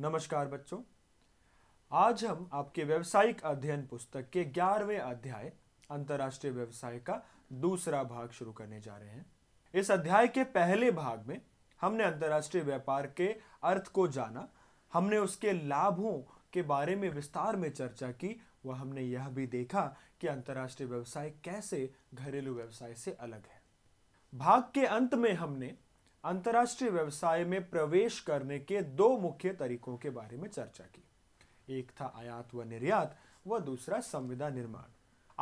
नमस्कार बच्चों आज हम आपके व्यवसायिक अध्ययन पुस्तक के ग्यारहवें अध्याय अंतर्राष्ट्रीय व्यवसाय का दूसरा भाग शुरू करने जा रहे हैं इस अध्याय के पहले भाग में हमने अंतर्राष्ट्रीय व्यापार के अर्थ को जाना हमने उसके लाभों के बारे में विस्तार में चर्चा की वह हमने यह भी देखा कि अंतर्राष्ट्रीय व्यवसाय कैसे घरेलू व्यवसाय से अलग है भाग के अंत में हमने अंतर्राष्ट्रीय व्यवसाय में प्रवेश करने के दो मुख्य तरीकों के बारे में चर्चा की एक था आयात व निर्यात व दूसरा संविदा निर्माण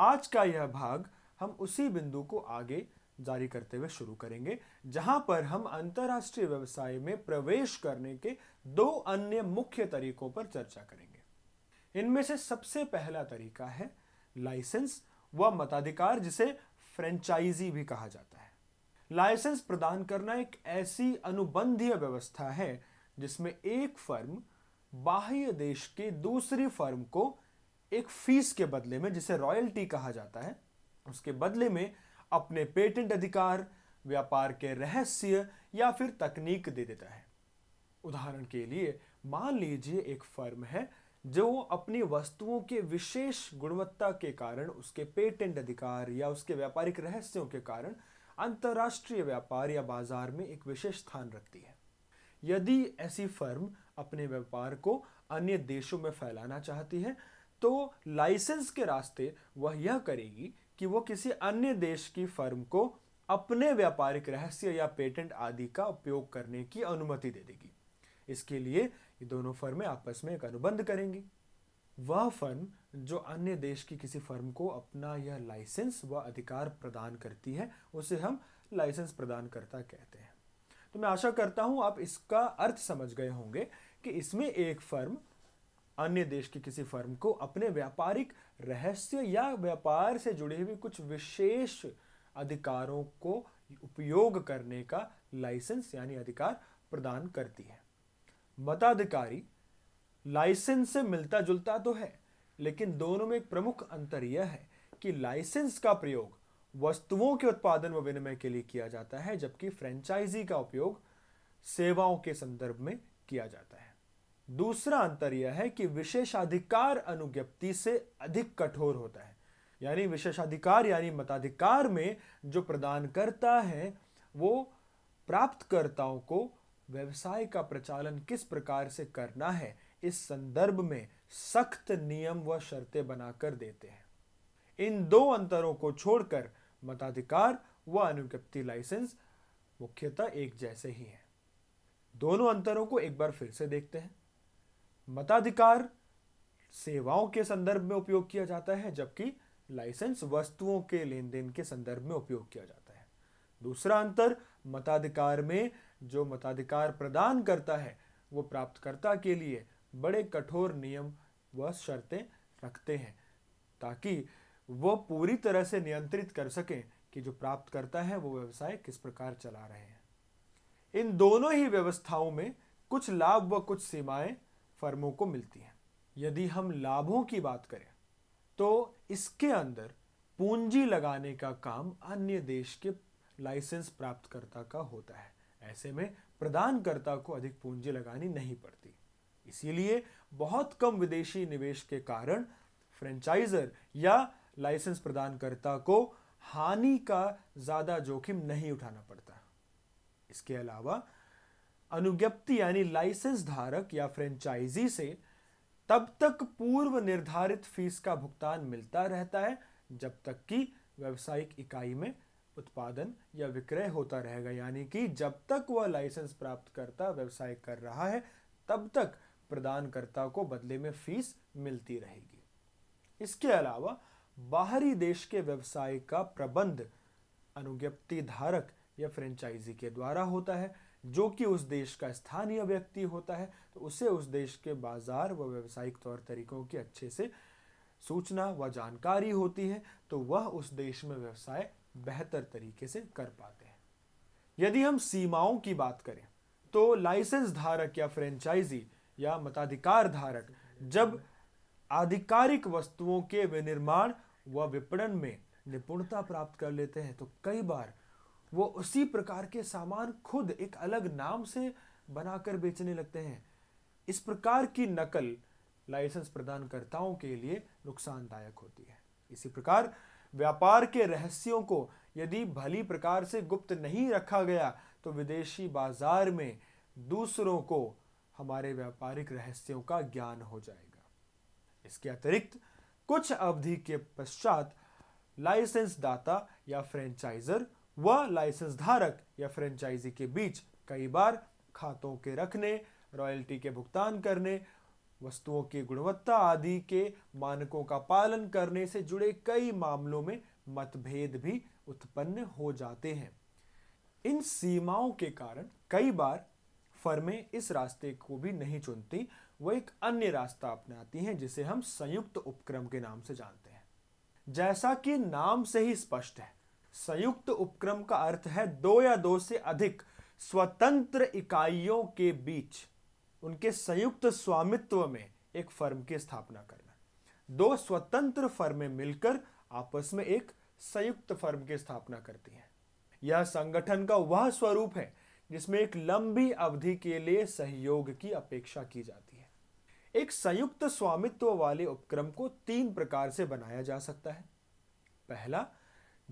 आज का यह भाग हम उसी बिंदु को आगे जारी करते हुए शुरू करेंगे जहां पर हम अंतर्राष्ट्रीय व्यवसाय में प्रवेश करने के दो अन्य मुख्य तरीकों पर चर्चा करेंगे इनमें से सबसे पहला तरीका है लाइसेंस व मताधिकार जिसे फ्रेंचाइजी भी कहा जाता है लाइसेंस प्रदान करना एक ऐसी अनुबंधीय व्यवस्था है जिसमें एक फर्म बाह्य देश के दूसरी फर्म को एक फीस के बदले में जिसे रॉयल्टी कहा जाता है उसके बदले में अपने पेटेंट अधिकार व्यापार के रहस्य या फिर तकनीक दे देता है उदाहरण के लिए मान लीजिए एक फर्म है जो अपनी वस्तुओं के विशेष गुणवत्ता के कारण उसके पेटेंट अधिकार या उसके व्यापारिक रहस्यों के कारण अंतर्राष्ट्रीय व्यापार या बाजार में एक विशेष स्थान रखती है यदि ऐसी फर्म अपने व्यापार को अन्य देशों में फैलाना चाहती है तो लाइसेंस के रास्ते वह यह करेगी कि वह किसी अन्य देश की फर्म को अपने व्यापारिक रहस्य या पेटेंट आदि का उपयोग करने की अनुमति दे देगी इसके लिए ये दोनों फर्में आपस में एक अनुबंध करेंगी वह फर्म जो अन्य देश की किसी फर्म को अपना यह लाइसेंस व अधिकार प्रदान करती है उसे हम लाइसेंस प्रदान करता कहते हैं तो मैं आशा करता हूं आप इसका अर्थ समझ गए होंगे कि इसमें एक फर्म अन्य देश की किसी फर्म को अपने व्यापारिक रहस्य या व्यापार से जुड़े हुए कुछ विशेष अधिकारों को उपयोग करने का लाइसेंस यानी अधिकार प्रदान करती है मताधिकारी लाइसेंस से मिलता जुलता तो है लेकिन दोनों में एक प्रमुख अंतर यह है कि लाइसेंस का प्रयोग वस्तुओं के उत्पादन व विनिमय के लिए किया जाता है जबकि फ्रेंचाइजी का उपयोग सेवाओं के संदर्भ में किया जाता है दूसरा अंतर यह है कि विशेषाधिकार अनुज्ञप्ति से अधिक कठोर होता है यानी विशेषाधिकार यानी मताधिकार में जो प्रदान करता है वो प्राप्तकर्ताओं को व्यवसाय का प्रचालन किस प्रकार से करना है इस संदर्भ में सख्त नियम व शर्तें बनाकर देते हैं इन दो अंतरों को छोड़कर मताधिकार व अनुज्ञप्ति लाइसेंस मुख्यतः एक जैसे ही हैं दोनों अंतरों को एक बार फिर से देखते हैं मताधिकार सेवाओं के संदर्भ में उपयोग किया जाता है जबकि लाइसेंस वस्तुओं के लेन देन के संदर्भ में उपयोग किया जाता है दूसरा अंतर मताधिकार में जो मताधिकार प्रदान करता है वो प्राप्तकर्ता के लिए बड़े कठोर नियम व शर्तें रखते हैं ताकि वो पूरी तरह से नियंत्रित कर सकें कि जो प्राप्त करता है वो व्यवसाय किस प्रकार चला रहे हैं इन दोनों ही व्यवस्थाओं में कुछ लाभ व कुछ सीमाएं फर्मों को मिलती हैं यदि हम लाभों की बात करें तो इसके अंदर पूंजी लगाने का काम अन्य देश के लाइसेंस प्राप्तकर्ता का होता है ऐसे में प्रदानकर्ता को अधिक पूंजी लगानी नहीं पड़ती इसीलिए बहुत कम विदेशी निवेश के कारण फ्रेंचाइजर या लाइसेंस प्रदानकर्ता को हानि का ज़्यादा जोखिम नहीं उठाना पड़ता इसके अलावा अनुज्ञप्ति यानी लाइसेंस धारक या फ्रेंचाइजी से तब तक पूर्व निर्धारित फीस का भुगतान मिलता रहता है जब तक कि व्यवसायिक इकाई में उत्पादन या विक्रय होता रहेगा यानी कि जब तक वह लाइसेंस प्राप्त करता व्यवसाय कर रहा है तब तक प्रदानकर्ता को बदले में फीस मिलती रहेगी इसके अलावा बाहरी देश के व्यवसाय का प्रबंध अनुज्ञप्ति धारक या फ्रेंचाइजी के द्वारा होता है जो कि उस देश का स्थानीय व्यक्ति होता है तो उसे उस देश के बाजार व व्यवसायिक तौर तरीकों की अच्छे से सूचना व जानकारी होती है तो वह उस देश में व्यवसाय बेहतर तरीके से कर पाते हैं यदि हम सीमाओं की बात करें तो लाइसेंस धारक या फ्रेंचाइजी या मताधिकार धारक जब आधिकारिक वस्तुओं के विनिर्माण व विपणन में निपुणता प्राप्त कर लेते हैं तो कई बार वो उसी प्रकार के सामान खुद एक अलग नाम से बनाकर बेचने लगते हैं इस प्रकार की नकल लाइसेंस प्रदानकर्ताओं के लिए नुकसानदायक होती है इसी प्रकार व्यापार के रहस्यों को यदि भली प्रकार से गुप्त नहीं रखा गया तो विदेशी बाजार में दूसरों को हमारे व्यापारिक रहस्यों का ज्ञान हो जाएगा इसके अतिरिक्त कुछ अवधि के पश्चात लाइसेंस दाता या फ्रेंचाइजर व लाइसेंस धारक या फ्रेंचाइजी के बीच कई बार खातों के रखने रॉयल्टी के भुगतान करने वस्तुओं की गुणवत्ता आदि के मानकों का पालन करने से जुड़े कई मामलों में मतभेद भी उत्पन्न हो जाते हैं इन सीमाओं के कारण कई बार फर्में इस रास्ते को भी नहीं चुनती वो एक अन्य रास्ता अपनाती हैं जिसे हम संयुक्त उपक्रम के नाम से जानते हैं जैसा कि नाम से ही स्पष्ट है संयुक्त उपक्रम का अर्थ है दो या दो से अधिक स्वतंत्र इकाइयों के बीच उनके संयुक्त स्वामित्व में एक फर्म की स्थापना करना दो स्वतंत्र फर्में मिलकर आपस में एक संयुक्त फर्म की स्थापना करती हैं यह संगठन का वह स्वरूप है जिसमें एक लंबी अवधि के लिए सहयोग की अपेक्षा की जाती है एक संयुक्त स्वामित्व वाले उपक्रम को तीन प्रकार से बनाया जा सकता है पहला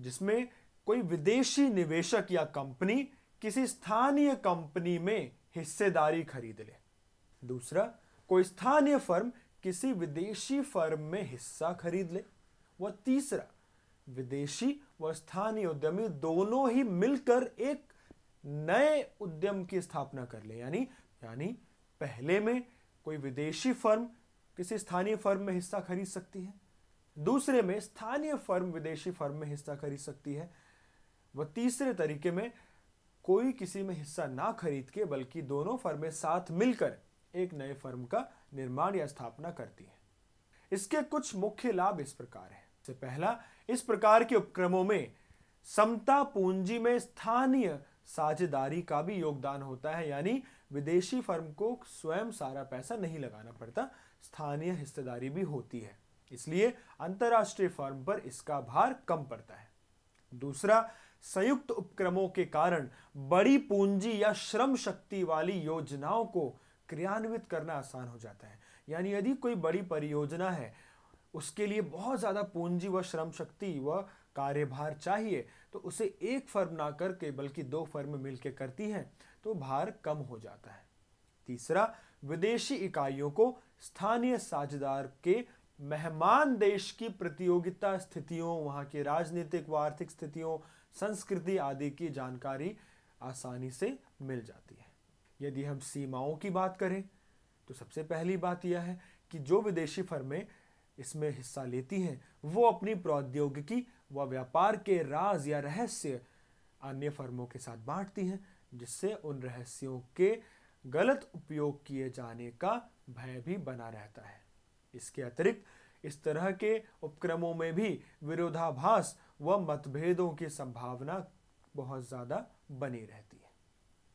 जिसमें कोई विदेशी निवेशक या कंपनी किसी स्थानीय कंपनी में हिस्सेदारी खरीद ले दूसरा कोई स्थानीय फर्म किसी विदेशी फर्म में हिस्सा खरीद ले व तीसरा विदेशी व स्थानीय उद्यमी दोनों ही मिलकर एक नए उद्यम की स्थापना कर ले यानी यानी पहले में कोई विदेशी फर्म किसी स्थानीय फर्म में हिस्सा खरीद सकती है दूसरे में स्थानीय फर्म विदेशी फर्म में हिस्सा खरीद सकती है व तीसरे तरीके में कोई किसी में हिस्सा ना खरीद के बल्कि दोनों फर्में साथ मिलकर एक नए फर्म का निर्माण या स्थापना करती हैं इसके कुछ मुख्य लाभ इस प्रकार हैं से पहला इस प्रकार के उपक्रमों में समता पूंजी में स्थानीय साझेदारी का भी योगदान होता है यानी विदेशी फर्म को स्वयं सारा पैसा नहीं लगाना पड़ता स्थानीय हिस्सेदारी भी होती है इसलिए अंतर्राष्ट्रीय फर्म पर इसका भार कम पड़ता है दूसरा संयुक्त उपक्रमों के कारण बड़ी पूंजी या श्रम शक्ति वाली योजनाओं को क्रियान्वित करना आसान हो जाता है यानी यदि कोई बड़ी परियोजना है उसके लिए बहुत ज़्यादा पूंजी व श्रम शक्ति व कार्यभार चाहिए तो उसे एक फर्म ना करके बल्कि दो फर्म मिलकर करती है तो भार कम हो जाता है तीसरा विदेशी इकाइयों को स्थानीय साझेदार के मेहमान देश की प्रतियोगिता स्थितियों वहां की राजनीतिक व आर्थिक स्थितियों संस्कृति आदि की जानकारी आसानी से मिल जाती है यदि हम सीमाओं की बात करें तो सबसे पहली बात यह है कि जो विदेशी फर्में इसमें हिस्सा लेती हैं वो अपनी प्रौद्योगिकी वह व्यापार के राज या रहस्य अन्य फर्मों के साथ बांटती हैं जिससे उन रहस्यों के गलत उपयोग किए जाने का भय भी बना रहता है इसके अतिरिक्त इस तरह के उपक्रमों में भी विरोधाभास व मतभेदों की संभावना बहुत ज़्यादा बनी रहती है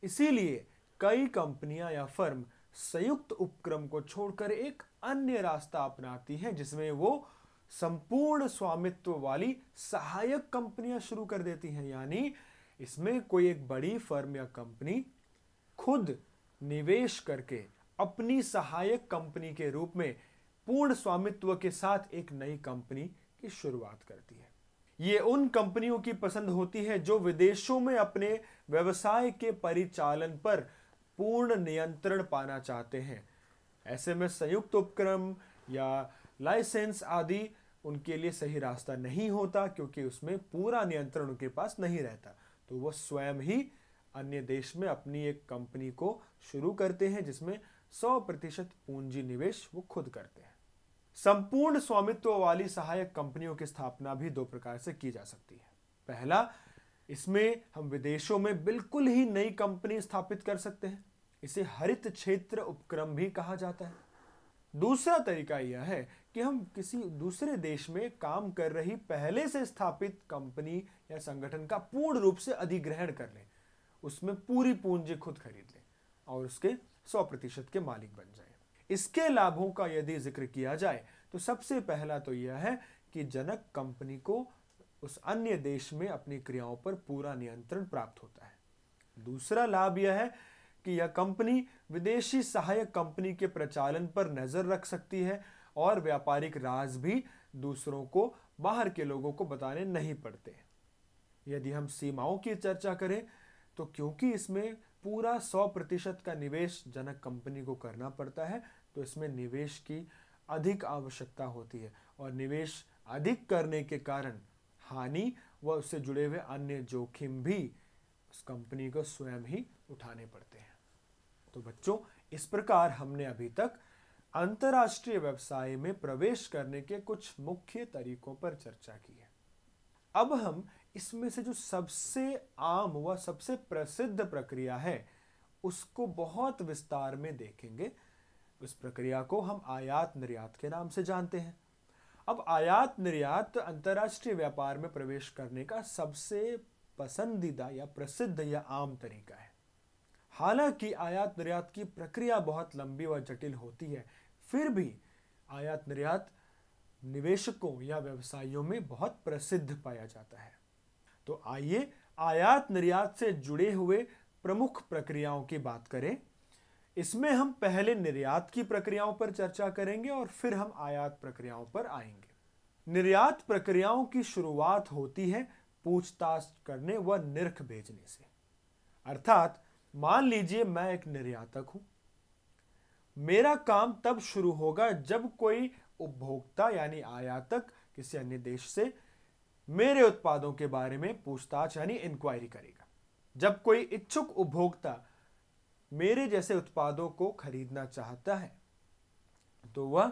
इसीलिए कई कंपनियां या फर्म संयुक्त उपक्रम को छोड़कर एक अन्य रास्ता अपनाती हैं जिसमें वो संपूर्ण स्वामित्व वाली सहायक कंपनियां शुरू कर देती हैं यानी इसमें कोई एक बड़ी फर्म या कंपनी खुद निवेश करके अपनी सहायक कंपनी के रूप में पूर्ण स्वामित्व के साथ एक नई कंपनी की शुरुआत करती है ये उन कंपनियों की पसंद होती है जो विदेशों में अपने व्यवसाय के परिचालन पर पूर्ण नियंत्रण पाना चाहते हैं ऐसे में संयुक्त उपक्रम या लाइसेंस आदि उनके लिए सही रास्ता नहीं होता क्योंकि उसमें पूरा नियंत्रण उनके पास नहीं रहता तो वो स्वयं ही अन्य देश में अपनी एक कंपनी को शुरू करते हैं जिसमें 100 प्रतिशत पूंजी निवेश वो खुद करते हैं संपूर्ण स्वामित्व वाली सहायक कंपनियों की स्थापना भी दो प्रकार से की जा सकती है पहला इसमें हम विदेशों में बिल्कुल ही नई कंपनी स्थापित कर सकते हैं इसे हरित क्षेत्र उपक्रम भी कहा जाता है दूसरा तरीका यह है कि हम किसी दूसरे देश में काम कर रही पहले से स्थापित कंपनी या संगठन का पूर्ण रूप से अधिग्रहण कर लें उसमें पूरी पूंजी खुद खरीद लें और उसके सौ प्रतिशत के मालिक बन जाए इसके लाभों का यदि जिक्र किया जाए तो सबसे पहला तो यह है कि जनक कंपनी को उस अन्य देश में अपनी क्रियाओं पर पूरा नियंत्रण प्राप्त होता है दूसरा लाभ यह है कि यह कंपनी विदेशी सहायक कंपनी के प्रचालन पर नजर रख सकती है और व्यापारिक राज भी दूसरों को बाहर के लोगों को बताने नहीं पड़ते यदि हम सीमाओं की चर्चा करें तो क्योंकि इसमें पूरा सौ प्रतिशत का निवेश जनक कंपनी को करना पड़ता है तो इसमें निवेश की अधिक आवश्यकता होती है और निवेश अधिक करने के कारण हानि व उससे जुड़े हुए अन्य जोखिम भी उस कंपनी को स्वयं ही उठाने पड़ते हैं तो बच्चों इस प्रकार हमने अभी तक अंतर्राष्ट्रीय व्यवसाय में प्रवेश करने के कुछ मुख्य तरीकों पर चर्चा की है अब हम इसमें से जो सबसे आम व सबसे प्रसिद्ध प्रक्रिया है उसको बहुत विस्तार में देखेंगे उस प्रक्रिया को हम आयात निर्यात के नाम से जानते हैं अब आयात निर्यात अंतर्राष्ट्रीय व्यापार में प्रवेश करने का सबसे पसंदीदा या प्रसिद्ध या आम तरीका है हालांकि आयात निर्यात की प्रक्रिया बहुत लंबी व जटिल होती है फिर भी आयात निर्यात निवेशकों या व्यवसायियों में बहुत प्रसिद्ध पाया जाता है तो आइए आयात निर्यात से जुड़े हुए प्रमुख प्रक्रियाओं की बात करें इसमें हम पहले निर्यात की प्रक्रियाओं पर चर्चा करेंगे और फिर हम आयात प्रक्रियाओं पर आएंगे निर्यात प्रक्रियाओं की शुरुआत होती है पूछताछ करने व निर्ख भेजने से अर्थात मान लीजिए मैं एक निर्यातक हूं मेरा काम तब शुरू होगा जब कोई उपभोक्ता यानी आयातक किसी अन्य देश से मेरे उत्पादों के बारे में पूछताछ यानी इंक्वायरी करेगा जब कोई इच्छुक उपभोक्ता मेरे जैसे उत्पादों को खरीदना चाहता है तो वह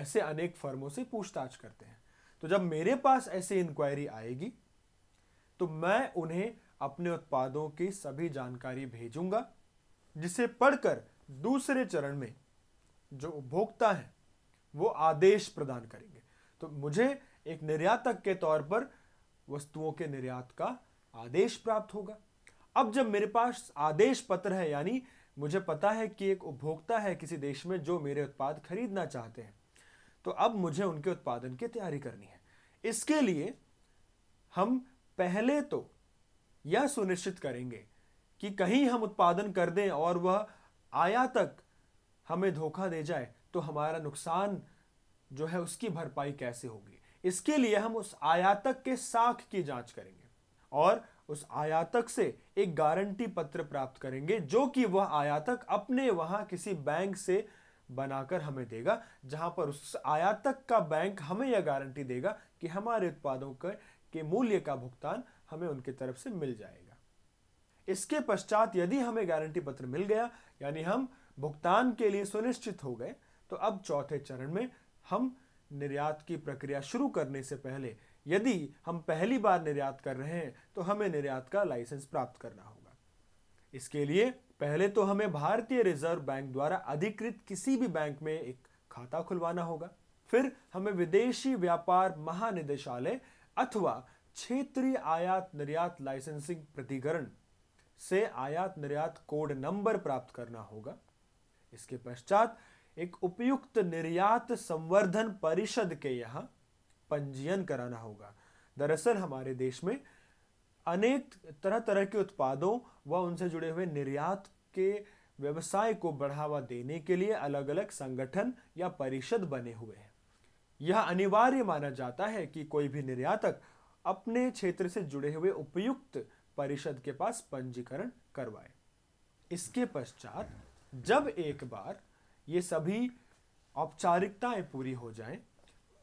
ऐसे अनेक फर्मों से पूछताछ करते हैं तो जब मेरे पास ऐसी इंक्वायरी आएगी तो मैं उन्हें अपने उत्पादों की सभी जानकारी भेजूंगा जिसे पढ़कर दूसरे चरण में जो उपभोक्ता है वो आदेश प्रदान करेंगे तो मुझे एक निर्यातक के तौर पर वस्तुओं के निर्यात का आदेश प्राप्त होगा अब जब मेरे पास आदेश पत्र है यानी मुझे पता है कि एक उपभोक्ता है किसी देश में जो मेरे उत्पाद खरीदना चाहते हैं तो अब मुझे उनके उत्पादन की तैयारी करनी है इसके लिए हम पहले तो यह सुनिश्चित करेंगे कि कहीं हम उत्पादन कर दें और वह आयातक हमें धोखा दे जाए तो हमारा नुकसान जो है उसकी भरपाई कैसे होगी इसके लिए हम उस आयातक के साख की जांच करेंगे और उस आयातक से एक गारंटी पत्र प्राप्त करेंगे जो कि वह आयातक अपने वहां किसी बैंक से बनाकर हमें देगा जहां पर उस आयातक का बैंक हमें यह गारंटी देगा कि हमारे उत्पादों के, के मूल्य का भुगतान हमें उनके तरफ से मिल जाएगा इसके पश्चात यदि हमें गारंटी पत्र मिल गया यानी हम भुगतान के लिए सुनिश्चित हो गए तो अब चौथे चरण में हम निर्यात की प्रक्रिया शुरू करने से पहले यदि हम पहली बार निर्यात कर रहे हैं तो हमें निर्यात का लाइसेंस प्राप्त करना होगा इसके लिए पहले तो हमें भारतीय रिजर्व बैंक द्वारा अधिकृत किसी भी बैंक में एक खाता खुलवाना होगा फिर हमें विदेशी व्यापार महानिदेशालय अथवा क्षेत्रीय आयात निर्यात लाइसेंसिंग प्रतिकरण से आयात निर्यात कोड नंबर प्राप्त करना होगा इसके पश्चात एक उपयुक्त निर्यात संवर्धन परिषद के यहाँ पंजीयन कराना होगा दरअसल हमारे देश में अनेक तरह तरह के उत्पादों व उनसे जुड़े हुए निर्यात के व्यवसाय को बढ़ावा देने के लिए अलग अलग संगठन या परिषद बने हुए हैं यह अनिवार्य माना जाता है कि कोई भी निर्यातक अपने क्षेत्र से जुड़े हुए उपयुक्त परिषद के पास पंजीकरण करवाए इसके पश्चात जब एक बार ये सभी औपचारिकताएं पूरी हो जाएं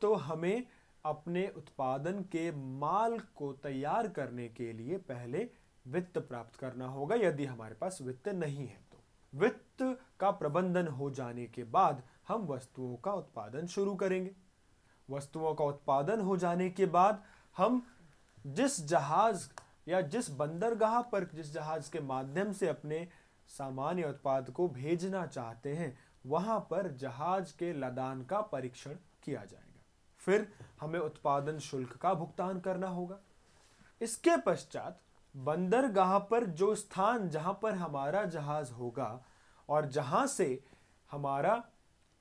तो हमें अपने उत्पादन के माल को तैयार करने के लिए पहले वित्त प्राप्त करना होगा यदि हमारे पास वित्त नहीं है तो वित्त का प्रबंधन हो जाने के बाद हम वस्तुओं का उत्पादन शुरू करेंगे वस्तुओं का उत्पादन हो जाने के बाद हम जिस जहाज़ या जिस बंदरगाह पर जिस जहाज़ के माध्यम से अपने सामान्य उत्पाद को भेजना चाहते हैं वहां पर जहाज के लदान का परीक्षण किया जाएगा फिर हमें उत्पादन शुल्क का भुगतान करना होगा इसके पश्चात बंदरगाह पर जो स्थान जहां पर हमारा जहाज होगा और जहां से हमारा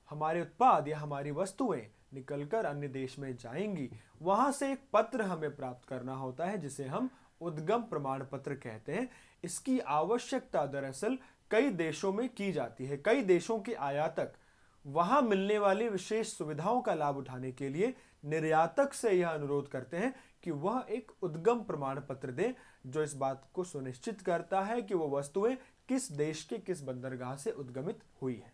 हमारे उत्पाद या हमारी वस्तुएं निकलकर अन्य देश में जाएंगी वहां से एक पत्र हमें प्राप्त करना होता है जिसे हम उद्गम प्रमाण पत्र कहते हैं इसकी आवश्यकता दरअसल कई देशों में की जाती है कई देशों के आयातक वहां मिलने वाली विशेष सुविधाओं का लाभ उठाने के लिए निर्यातक से यह अनुरोध करते हैं कि वह एक उद्गम प्रमाण पत्र दे जो इस बात को सुनिश्चित करता है कि वह वस्तुएं किस देश के किस बंदरगाह से उद्गमित हुई है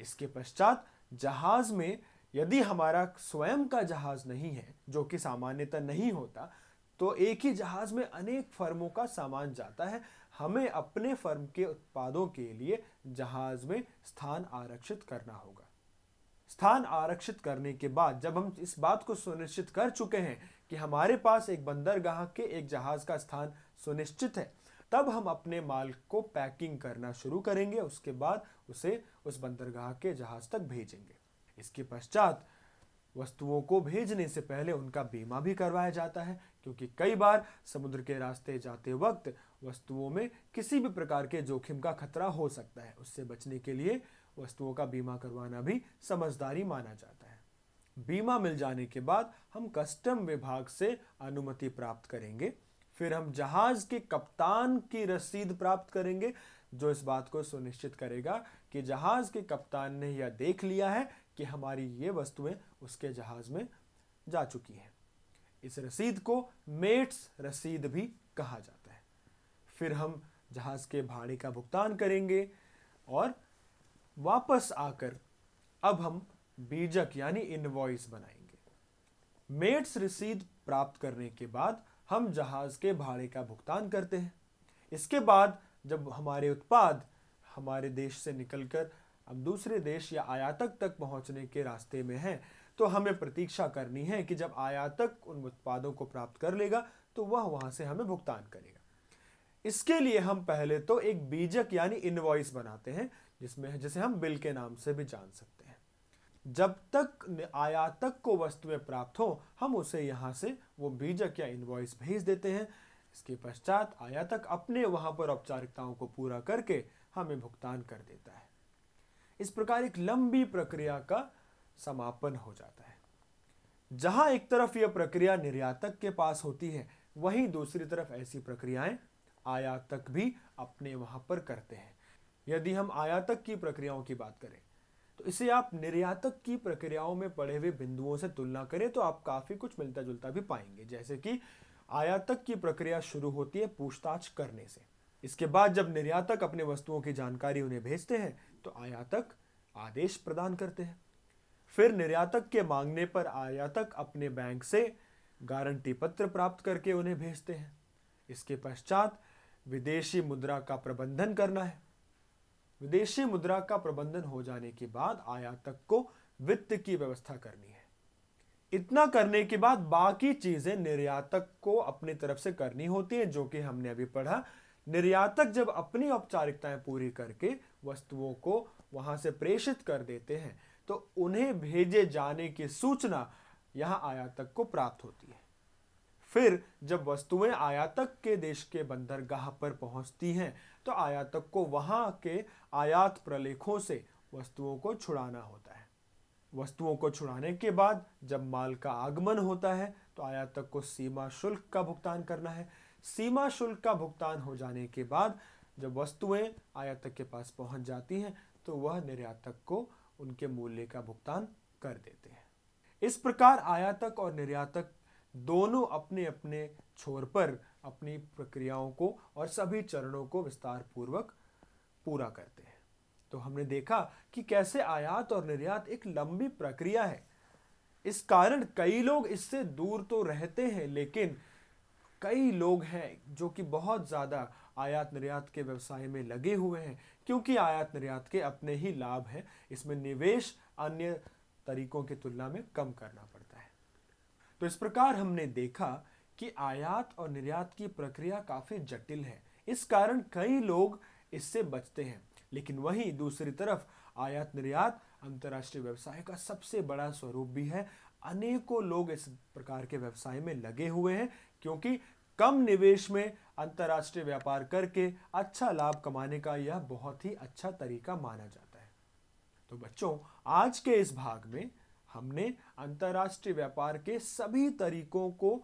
इसके पश्चात जहाज में यदि हमारा स्वयं का जहाज नहीं है जो कि सामान्यतः नहीं होता तो एक ही जहाज़ में अनेक फर्मों का सामान जाता है हमें अपने फर्म के उत्पादों के लिए जहाज़ में स्थान आरक्षित करना होगा स्थान आरक्षित करने के बाद जब हम इस बात को सुनिश्चित कर चुके हैं कि हमारे पास एक बंदरगाह के एक जहाज़ का स्थान सुनिश्चित है तब हम अपने माल को पैकिंग करना शुरू करेंगे उसके बाद उसे उस बंदरगाह के जहाज़ तक भेजेंगे इसके पश्चात वस्तुओं को भेजने से पहले उनका बीमा भी करवाया जाता है क्योंकि कई बार समुद्र के रास्ते जाते वक्त वस्तुओं में किसी भी प्रकार के जोखिम का खतरा हो सकता है उससे बचने के लिए वस्तुओं का बीमा करवाना भी समझदारी माना जाता है बीमा मिल जाने के बाद हम कस्टम विभाग से अनुमति प्राप्त करेंगे फिर हम जहाज के कप्तान की रसीद प्राप्त करेंगे जो इस बात को सुनिश्चित करेगा कि जहाज के कप्तान ने यह देख लिया है कि हमारी ये वस्तुएं उसके जहाज में जा चुकी है इस रसीद को मेट्स रसीद भी कहा जाता है फिर हम जहाज के भाड़े का भुगतान करेंगे और वापस आकर अब हम बीजक यानी इनवॉइस बनाएंगे मेट्स रसीद प्राप्त करने के बाद हम जहाज के भाड़े का भुगतान करते हैं इसके बाद जब हमारे उत्पाद हमारे देश से निकलकर अब दूसरे देश या आयातक तक पहुंचने के रास्ते में हैं तो हमें प्रतीक्षा करनी है कि जब आयातक उन उत्पादों को प्राप्त कर लेगा तो वह वहां से हमें भुगतान करेगा इसके लिए हम पहले तो एक बीजक यानी इनवॉइस बनाते हैं जिसमें जिसे हम बिल के नाम से भी जान सकते हैं जब तक आयातक को वस्तुएं प्राप्त हो हम उसे यहाँ से वो बीजक या इनवॉइस भेज देते हैं इसके पश्चात आयातक अपने वहां पर औपचारिकताओं को पूरा करके हमें भुगतान कर देता है इस प्रकार एक लंबी प्रक्रिया का समापन हो जाता है जहां एक तरफ यह प्रक्रिया निर्यातक के पास होती है वहीं दूसरी तरफ ऐसी प्रक्रियाएं आयातक भी अपने वहां पर करते हैं यदि हम आयातक की प्रक्रियाओं की बात करें तो इसे आप निर्यातक की प्रक्रियाओं में पड़े हुए बिंदुओं से तुलना करें तो आप काफ़ी कुछ मिलता जुलता भी पाएंगे जैसे कि आयातक की प्रक्रिया शुरू होती है पूछताछ करने से इसके बाद जब निर्यातक अपने वस्तुओं की जानकारी उन्हें भेजते हैं तो आयातक आदेश प्रदान करते हैं फिर निर्यातक के मांगने पर आयातक अपने बैंक से गारंटी पत्र प्राप्त करके उन्हें भेजते हैं इसके पश्चात विदेशी मुद्रा का प्रबंधन करना है विदेशी मुद्रा का प्रबंधन हो जाने के बाद आयातक को वित्त की व्यवस्था करनी है इतना करने के बाद बाकी चीजें निर्यातक को अपनी तरफ से करनी होती है जो कि हमने अभी पढ़ा निर्यातक जब अपनी औपचारिकताएं पूरी करके वस्तुओं को वहां से प्रेषित कर देते हैं तो उन्हें भेजे जाने की सूचना यहाँ आयातक को प्राप्त होती है फिर जब वस्तुएं आयातक के देश के बंदरगाह पर पहुंचती हैं तो आयातक को वहां के आयात प्रलेखों से वस्तुओं को छुड़ाना होता है वस्तुओं को छुड़ाने के बाद जब माल का आगमन होता है तो आयातक को सीमा शुल्क का भुगतान करना है सीमा शुल्क का भुगतान हो जाने के बाद जब वस्तुएं आयातक के पास पहुंच जाती हैं तो वह निर्यातक को उनके मूल्य का भुगतान कर देते हैं इस प्रकार आयातक और निर्यातक दोनों अपने अपने छोर पर अपनी प्रक्रियाओं को और सभी चरणों को विस्तार पूर्वक पूरा करते हैं तो हमने देखा कि कैसे आयात और निर्यात एक लंबी प्रक्रिया है इस कारण कई लोग इससे दूर तो रहते हैं लेकिन कई लोग हैं जो कि बहुत ज़्यादा आयात निर्यात के व्यवसाय में लगे हुए हैं क्योंकि आयात निर्यात के अपने ही लाभ हैं इसमें निवेश अन्य तरीकों की तुलना में कम करना पड़ता है तो इस प्रकार हमने देखा कि आयात और निर्यात की प्रक्रिया काफ़ी जटिल है इस कारण कई लोग इससे बचते हैं लेकिन वहीं दूसरी तरफ आयात निर्यात अंतर्राष्ट्रीय व्यवसाय का सबसे बड़ा स्वरूप भी है अनेकों लोग इस प्रकार के व्यवसाय में लगे हुए हैं क्योंकि कम निवेश में अंतर्राष्ट्रीय व्यापार करके अच्छा लाभ कमाने का यह बहुत ही अच्छा तरीका माना जाता है तो बच्चों आज के इस भाग में हमने अंतर्राष्ट्रीय व्यापार के सभी तरीकों को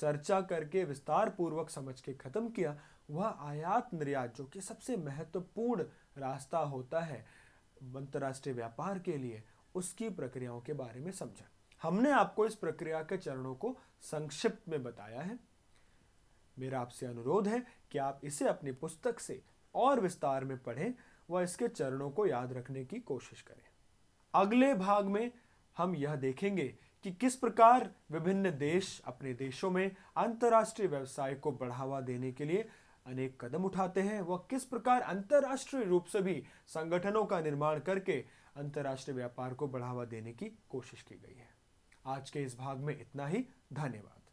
चर्चा करके विस्तार पूर्वक समझ के खत्म किया वह आयात निर्यात जो कि सबसे महत्वपूर्ण रास्ता होता है अंतर्राष्ट्रीय व्यापार के लिए उसकी प्रक्रियाओं के बारे में समझा हमने आपको इस प्रक्रिया के चरणों को संक्षिप्त में बताया है मेरा आपसे अनुरोध है कि आप इसे अपनी पुस्तक से और विस्तार में पढ़ें व इसके चरणों को याद रखने की कोशिश करें अगले भाग में हम यह देखेंगे कि किस प्रकार विभिन्न देश अपने देशों में अंतर्राष्ट्रीय व्यवसाय को बढ़ावा देने के लिए अनेक कदम उठाते हैं वह किस प्रकार अंतर्राष्ट्रीय रूप से भी संगठनों का निर्माण करके अंतर्राष्ट्रीय व्यापार को बढ़ावा देने की कोशिश की गई है आज के इस भाग में इतना ही धन्यवाद